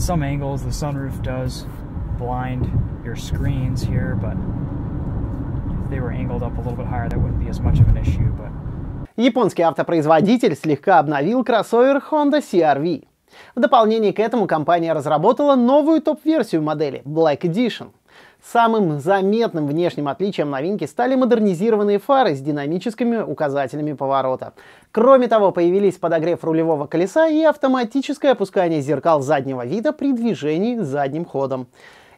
at some angles, the sunroof does blind your screens here, but if they were angled up a little bit higher, that wouldn't be as much of an issue. But Японский автопроизводитель слегка обновил кроссовер Honda CR-V. В дополнение к этому компания разработала новую топ-версию модели Black Edition. Самым заметным внешним отличием новинки стали модернизированные фары с динамическими указателями поворота. Кроме того, появились подогрев рулевого колеса и автоматическое опускание зеркал заднего вида при движении задним ходом.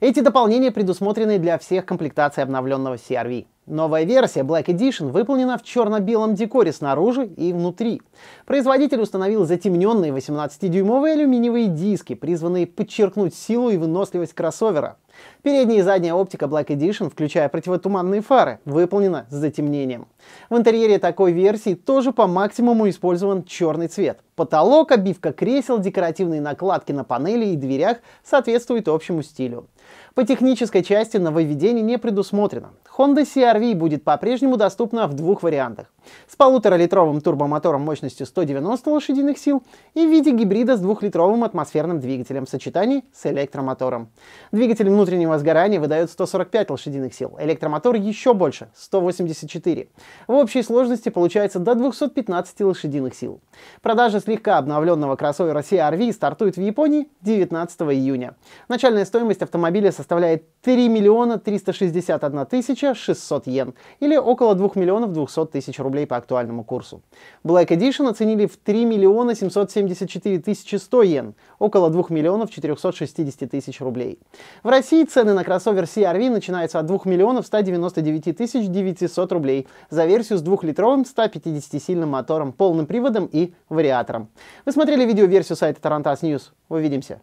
Эти дополнения предусмотрены для всех комплектаций обновленного CRV. Новая версия Black Edition выполнена в черно-белом декоре снаружи и внутри. Производитель установил затемненные 18-дюймовые алюминиевые диски, призванные подчеркнуть силу и выносливость кроссовера. Передняя и задняя оптика Black Edition, включая противотуманные фары, выполнена с затемнением. В интерьере такой версии тоже по максимуму использован черный цвет. Потолок, обивка кресел, декоративные накладки на панели и дверях соответствуют общему стилю. По технической части нововведение не предусмотрено. Honda CR-V будет по-прежнему доступна в двух вариантах. С полуторалитровым турбомотором мощностью 190 лошадиных сил и в виде гибрида с двухлитровым атмосферным двигателем в сочетании с электромотором. Двигатель внутреннего сгорания выдает 145 лошадиных сил, электромотор еще больше – 184. В общей сложности получается до 215 лошадиных сил. Продажа с слегка обновленного кроссовера CR-V стартует в Японии 19 июня. Начальная стоимость автомобиля составляет 3 миллиона 361 тысяча 600 йен, или около 2 миллионов 200 тысяч рублей по актуальному курсу. Black Edition оценили в 3 миллиона 774 тысячи 100 йен, около 2 миллионов 460 тысяч рублей. В России цены на кроссовер CR-V начинаются от 2 миллионов 199 тысяч 900 рублей за версию с двухлитровым 150-сильным мотором, полным приводом и вариатором комментатором. Вы смотрели видео версию сайта Тарантас Ньюс. Увидимся.